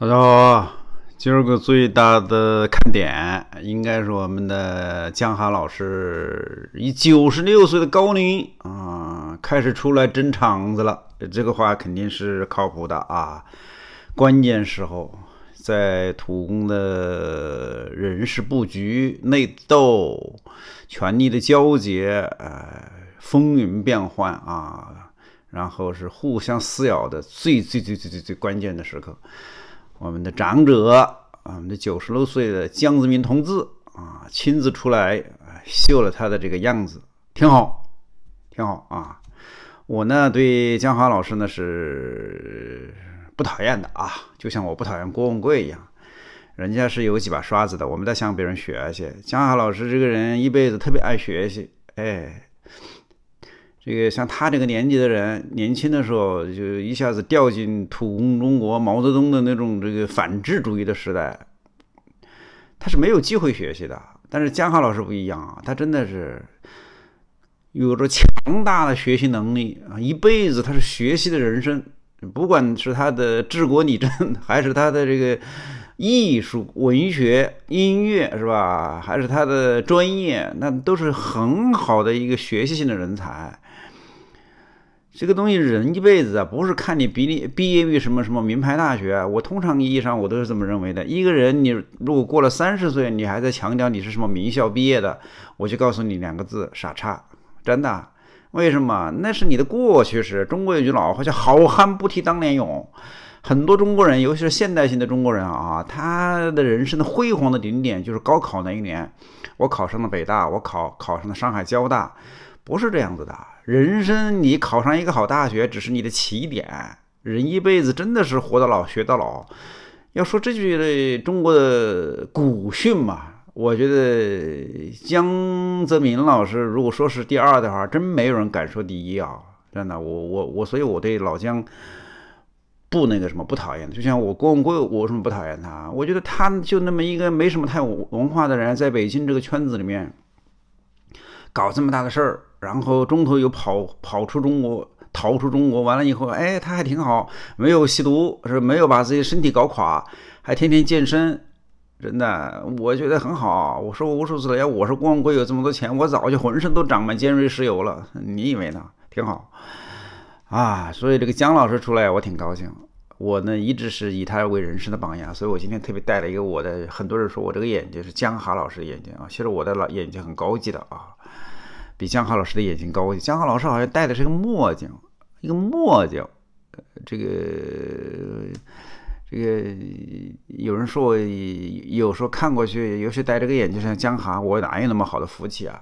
大家好，今儿个最大的看点应该是我们的江寒老师，以九十六岁的高龄啊，开始出来争场子了。这个话肯定是靠谱的啊！关键时候，在土工的人事布局、内斗、权力的交接，哎，风云变幻啊，然后是互相撕咬的最最最最最最关键的时刻。我们的长者，我们的九十六岁的江泽民同志啊，亲自出来啊，了他的这个样子，挺好，挺好啊。我呢，对江华老师呢是不讨厌的啊，就像我不讨厌郭文贵一样，人家是有几把刷子的，我们在向别人学习。江华老师这个人一辈子特别爱学习，哎。这个像他这个年纪的人，年轻的时候就一下子掉进土共中国毛泽东的那种这个反智主义的时代，他是没有机会学习的。但是江浩老师不一样啊，他真的是有着强大的学习能力啊，一辈子他是学习的人生，不管是他的治国理政，还是他的这个艺术、文学、音乐，是吧？还是他的专业，那都是很好的一个学习性的人才。这个东西人一辈子啊，不是看你比你毕业于什么什么名牌大学。我通常意义上我都是这么认为的。一个人你如果过了三十岁，你还在强调你是什么名校毕业的，我就告诉你两个字：傻叉。真的，为什么？那是你的过去时。中国有句老话叫“好汉不提当年勇”。很多中国人，尤其是现代性的中国人啊，他的人生的辉煌的顶点就是高考那一年。我考上了北大，我考考上了上海交大。不是这样子的，人生你考上一个好大学只是你的起点，人一辈子真的是活到老学到老。要说这句的中国的古训嘛，我觉得江泽民老师如果说是第二的话，真没有人敢说第一啊！真的，我我我，所以我对老江不那个什么不讨厌的，就像我郭文贵，我什么不讨厌他？我觉得他就那么一个没什么太文化的人，在北京这个圈子里面搞这么大的事儿。然后中途又跑跑出中国，逃出中国，完了以后，哎，他还挺好，没有吸毒，是没有把自己身体搞垮，还天天健身，真的，我觉得很好。我说无数次了，要我是光棍有这么多钱，我早就浑身都长满尖锐石油了。你以为呢？挺好，啊，所以这个姜老师出来，我挺高兴。我呢一直是以他为人生的榜样，所以我今天特别带了一个我的。很多人说我这个眼睛是姜哈老师眼睛啊，其实我的老眼睛很高级的啊。比江浩老师的眼睛高。一些。江浩老师好像戴的是个墨镜，一个墨镜。这个这个，有人说我有时候看过去，尤其戴这个眼镜像江寒，我哪有那么好的福气啊？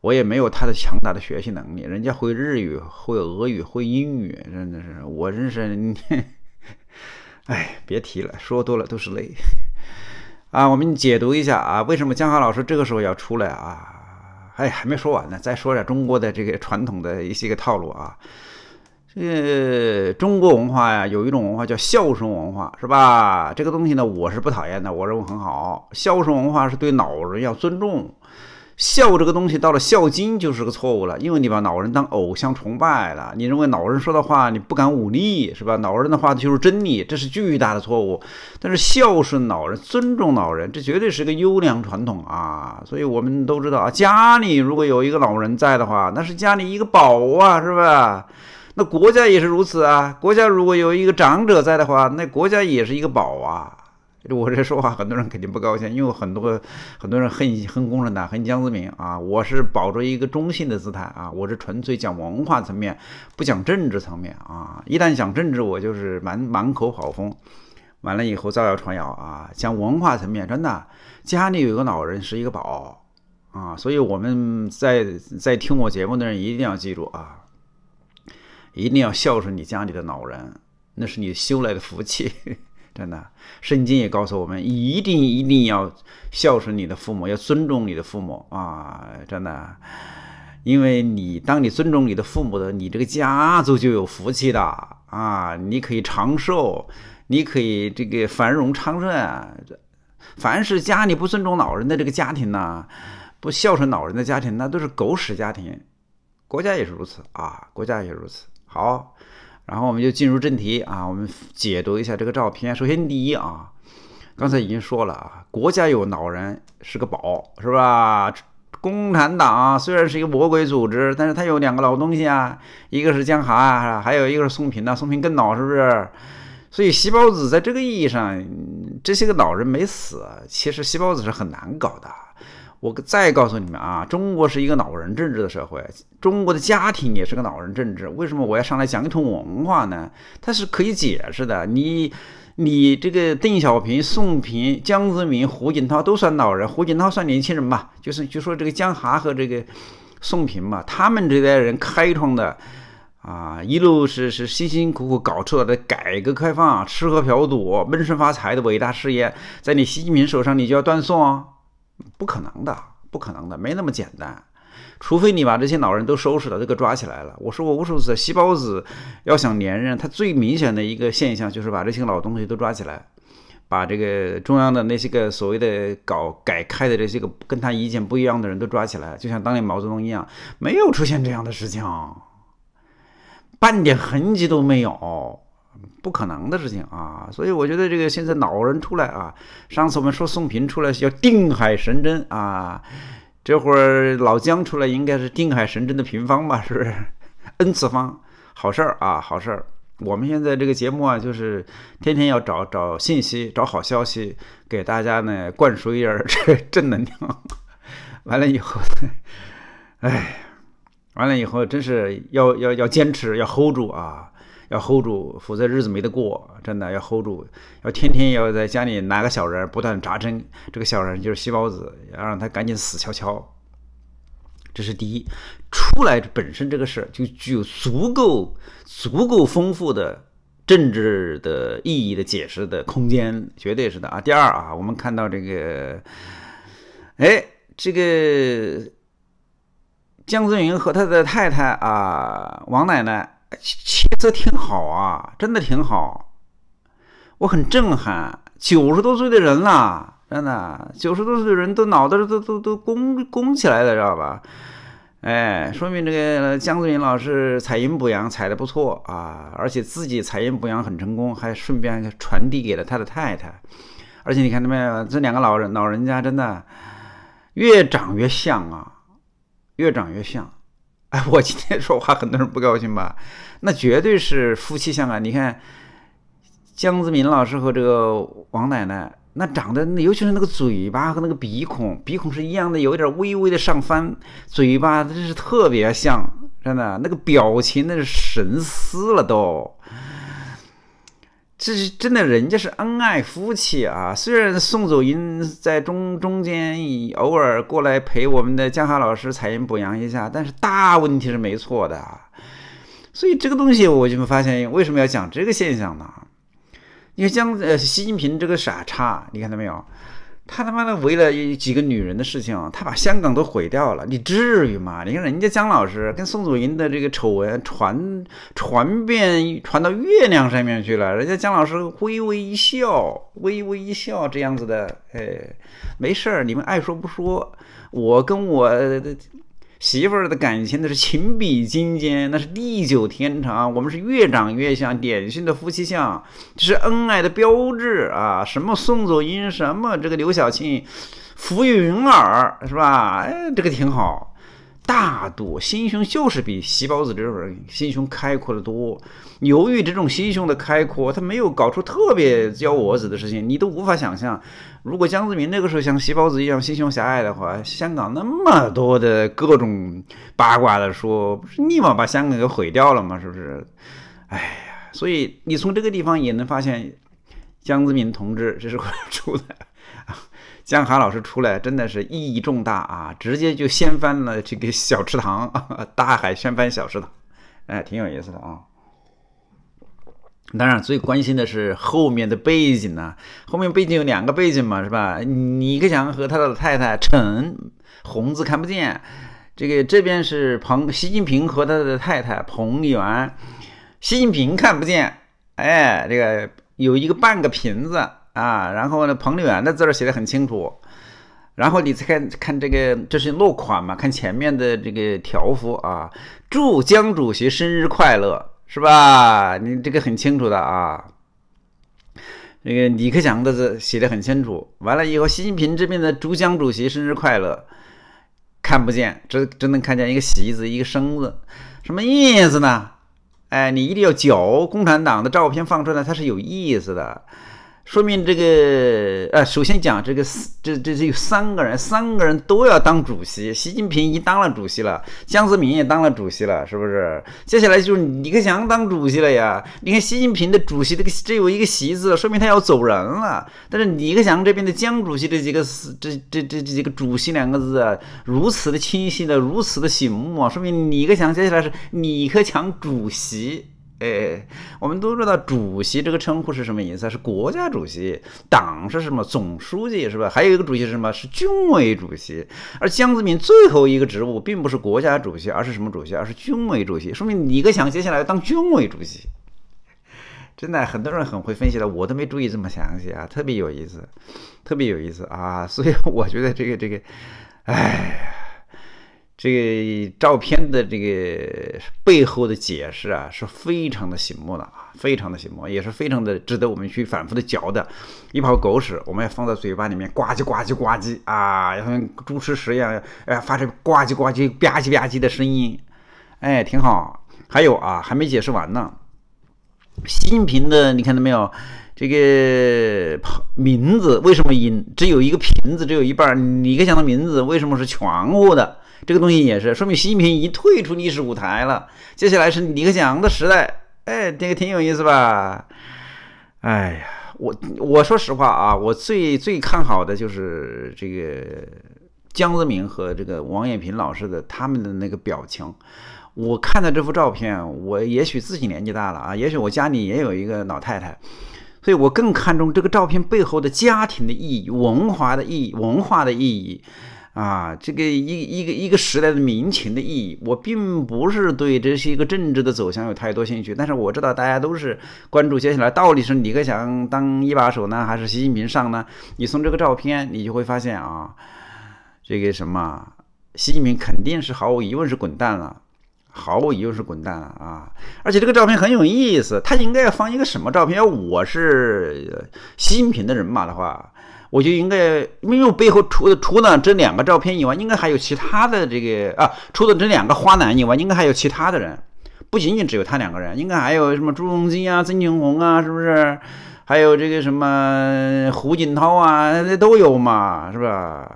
我也没有他的强大的学习能力。人家会日语，会俄语，会英语，真的是我真是，哎，别提了，说多了都是泪。啊，我们解读一下啊，为什么江寒老师这个时候要出来啊？哎，还没说完呢，再说点中国的这个 传统的一些个套路啊。这个中国文化呀，有一种文化叫孝顺文化，是吧？这个东西呢，我是不讨厌的，我认为很好。孝顺文化是对老人要尊重。孝这个东西到了《孝经》就是个错误了，因为你把老人当偶像崇拜了，你认为老人说的话你不敢忤逆，是吧？老人的话就是真理，这是巨大的错误。但是孝顺老人、尊重老人，这绝对是个优良传统啊！所以我们都知道啊，家里如果有一个老人在的话，那是家里一个宝啊，是吧？那国家也是如此啊，国家如果有一个长者在的话，那国家也是一个宝啊。我这说话，很多人肯定不高兴，因为很多很多人恨恨共产党，恨江泽民啊。我是抱着一个中性的姿态啊，我是纯粹讲文化层面，不讲政治层面啊。一旦讲政治，我就是满满口跑风，完了以后造谣传谣啊。讲文化层面，真的家里有一个老人是一个宝啊。所以我们在在听我节目的人一定要记住啊，一定要孝顺你家里的老人，那是你修来的福气。真的，圣经也告诉我们，一定一定要孝顺你的父母，要尊重你的父母啊！真的，因为你当你尊重你的父母的，你这个家族就有福气的啊！你可以长寿，你可以这个繁荣昌盛这凡是家里不尊重老人的这个家庭呢，不孝顺老人的家庭，那都是狗屎家庭，国家也是如此啊！国家也如此。好。然后我们就进入正题啊，我们解读一下这个照片。首先，第一啊，刚才已经说了啊，国家有老人是个宝，是吧？共产党虽然是一个魔鬼组织，但是它有两个老东西啊，一个是江寒，还有一个是宋平呢。宋平更老，是不是？所以，西包子在这个意义上，这些个老人没死，其实西包子是很难搞的。我再告诉你们啊，中国是一个老人政治的社会，中国的家庭也是个老人政治。为什么我要上来讲一通文化呢？它是可以解释的。你你这个邓小平、宋平、江泽民、胡锦涛都算老人，胡锦涛算年轻人吧？就是就说这个江哈和这个宋平嘛，他们这代人开创的啊，一路是是辛辛苦苦搞出来的改革开放、吃喝嫖赌、闷声发财的伟大事业，在你习近平手上你就要断送啊！不可能的，不可能的，没那么简单。除非你把这些老人都收拾了，都给抓起来了。我说，过无数次，细胞子要想连任，它最明显的一个现象就是把这些老东西都抓起来，把这个中央的那些个所谓的搞改开的这些个跟他意见不一样的人都抓起来，就像当年毛泽东一样，没有出现这样的事情，半点痕迹都没有。不可能的事情啊！所以我觉得这个现在老人出来啊，上次我们说宋平出来叫定海神针啊，这会儿老姜出来应该是定海神针的平方吧？是不是？n 次 方？好事儿啊，好事儿！我们现在这个节目啊，就是天天要找找信息，找好消息，给大家呢灌输一点这 正能量。完了以后，哎，完了以后，真是要要要坚持，要 hold 住啊！要 hold 住，否则日子没得过，真的要 hold 住，要天天要在家里拿个小人不断扎针，这个小人就是细胞子，要让他赶紧死翘翘。这是第一，出来本身这个事就具有足够足够丰富的政治的意义的解释的空间，绝对是的啊。第二啊，我们看到这个，哎，这个江泽民和他的太太啊，王奶奶。其实挺好啊，真的挺好。我很震撼，九十多岁的人了，真的，九十多岁的人都脑袋都都都弓弓起来了，知道吧？哎，说明这个江泽民老师采阴补阳采的不错啊，而且自己采阴补阳很成功，还顺便传递给了他的太太。而且你看到没有，这两个老人老人家真的越长越像啊，越长越像。哎，我今天说话很多人不高兴吧？那绝对是夫妻相啊！你看，江泽民老师和这个王奶奶，那长得尤其是那个嘴巴和那个鼻孔，鼻孔是一样的，有一点微微的上翻，嘴巴真是特别像，真的那个表情那是神似了都。这是真的，人家是恩爱夫妻啊。虽然宋祖英在中中间偶尔过来陪我们的江海老师采音补阳一下，但是大问题是没错的。所以这个东西我就发现，为什么要讲这个现象呢？你看，江呃习近平这个傻叉，你看到没有？他他妈的为了几个女人的事情，他把香港都毁掉了，你至于吗？你看人家姜老师跟宋祖英的这个丑闻传传遍传到月亮上面去了，人家姜老师微微一笑，微微一笑这样子的，哎，没事儿，你们爱说不说，我跟我。媳妇儿的感情那是情比金坚，那是地久天长。我们是越长越像，典型的夫妻相，这是恩爱的标志啊！什么宋祖英，什么这个刘晓庆，浮云儿是吧？哎，这个挺好。大度心胸就是比席包子这种人心胸开阔的多。由于这种心胸的开阔，他没有搞出特别教我子的事情，你都无法想象。如果江泽民那个时候像席包子一样心胸狭隘的话，香港那么多的各种八卦的说，不是立马把香港给毁掉了吗？是不是？哎呀，所以你从这个地方也能发现江泽民同志这是快出来。江海老师出来真的是意义重大啊！直接就掀翻了这个小池塘，大海掀翻小池塘，哎，挺有意思的啊。当然，最关心的是后面的背景呢。后面背景有两个背景嘛，是吧？尼克强和他的太太陈红字看不见，这个这边是彭习近平和他的太太彭媛，习近平看不见，哎，这个有一个半个瓶子。啊，然后呢，彭丽媛的字儿写的很清楚，然后你再看看这个，这是落款嘛？看前面的这个条幅啊，祝江主席生日快乐，是吧？你这个很清楚的啊。那个李克强的字写的很清楚，完了以后，习近平这边的祝江主席生日快乐，看不见，只只能看见一个喜字，一个生字，什么意思呢？哎，你一定要嚼共产党的照片放出来，它是有意思的。说明这个，呃，首先讲这个，这这这有三个人，三个人都要当主席。习近平已经当了主席了，江泽民也当了主席了，是不是？接下来就是李克强当主席了呀。你看，习近平的主席这个这有一个“席”字，说明他要走人了。但是李克强这边的江主席这几个“四”这这这几个“主席”两个字啊，如此的清晰的，如此的醒目啊，说明李克强接下来是李克强主席。哎，我们都知道主席这个称呼是什么意思？是国家主席，党是什么？总书记是吧？还有一个主席是什么？是军委主席。而江泽民最后一个职务并不是国家主席，而是什么主席？而是军委主席。说明李克强接下来当军委主席。真的，很多人很会分析的，我都没注意这么详细啊，特别有意思，特别有意思啊！所以我觉得这个这个，哎。这个照片的这个背后的解释啊，是非常的醒目的啊，非常的醒目，也是非常的值得我们去反复的嚼的。一泡狗屎，我们要放在嘴巴里面，呱唧呱唧呱唧啊，像猪吃屎一样，哎，发出呱唧呱唧吧唧吧唧的声音，哎，挺好。还有啊，还没解释完呢。新平的，你看到没有？这个名字为什么音只有一个瓶子，只有一半？李克强的名字为什么是全乎的？这个东西也是说明习近平已经退出历史舞台了，接下来是李克强的时代，哎，这个挺有意思吧？哎呀，我我说实话啊，我最最看好的就是这个江泽民和这个王艳平老师的他们的那个表情，我看到这幅照片，我也许自己年纪大了啊，也许我家里也有一个老太太，所以我更看重这个照片背后的家庭的意义、文化的意义、文化的意义。啊，这个一一个一个时代的民情的意义，我并不是对这是一个政治的走向有太多兴趣，但是我知道大家都是关注接下来到底是李克强当一把手呢，还是习近平上呢？你从这个照片，你就会发现啊，这个什么，习近平肯定是毫无疑问是滚蛋了，毫无疑问是滚蛋了啊！而且这个照片很有意思，他应该要放一个什么照片？我是习近平的人马的话。我就应该，因为背后除除了这两个照片以外，应该还有其他的这个啊，除了这两个花男以外，应该还有其他的人，不仅仅只有他两个人，应该还有什么朱镕基啊、曾庆红啊，是不是？还有这个什么胡锦涛啊，那都有嘛，是吧？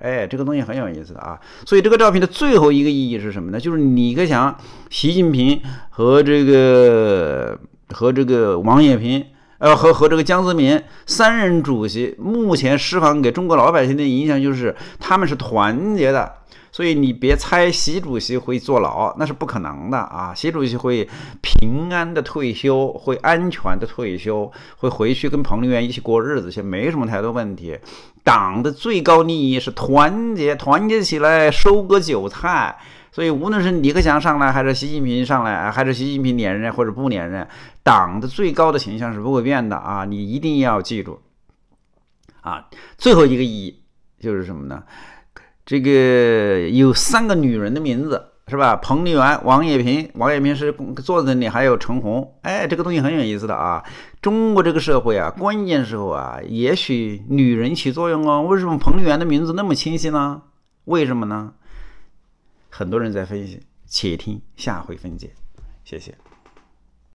哎，这个东西很有意思的啊。所以这个照片的最后一个意义是什么呢？就是李克强、习近平和这个和这个王毅平。呃，和和这个江泽民三人主席，目前释放给中国老百姓的影响就是，他们是团结的，所以你别猜习主席会坐牢，那是不可能的啊！习主席会平安的退休，会安全的退休，会回去跟彭丽媛一起过日子实没什么太多问题。党的最高利益是团结，团结起来收割韭菜。所以，无论是李克强上来，还是习近平上来，还是习近平连任或者不连任，党的最高的形象是不会变的啊！你一定要记住啊！最后一个一就是什么呢？这个有三个女人的名字是吧？彭丽媛、王艳平、王艳平是在那里，还有陈红。哎，这个东西很有意思的啊！中国这个社会啊，关键时候啊，也许女人起作用哦。为什么彭丽媛的名字那么清晰呢？为什么呢？很多人在分析，且听下回分解。谢谢。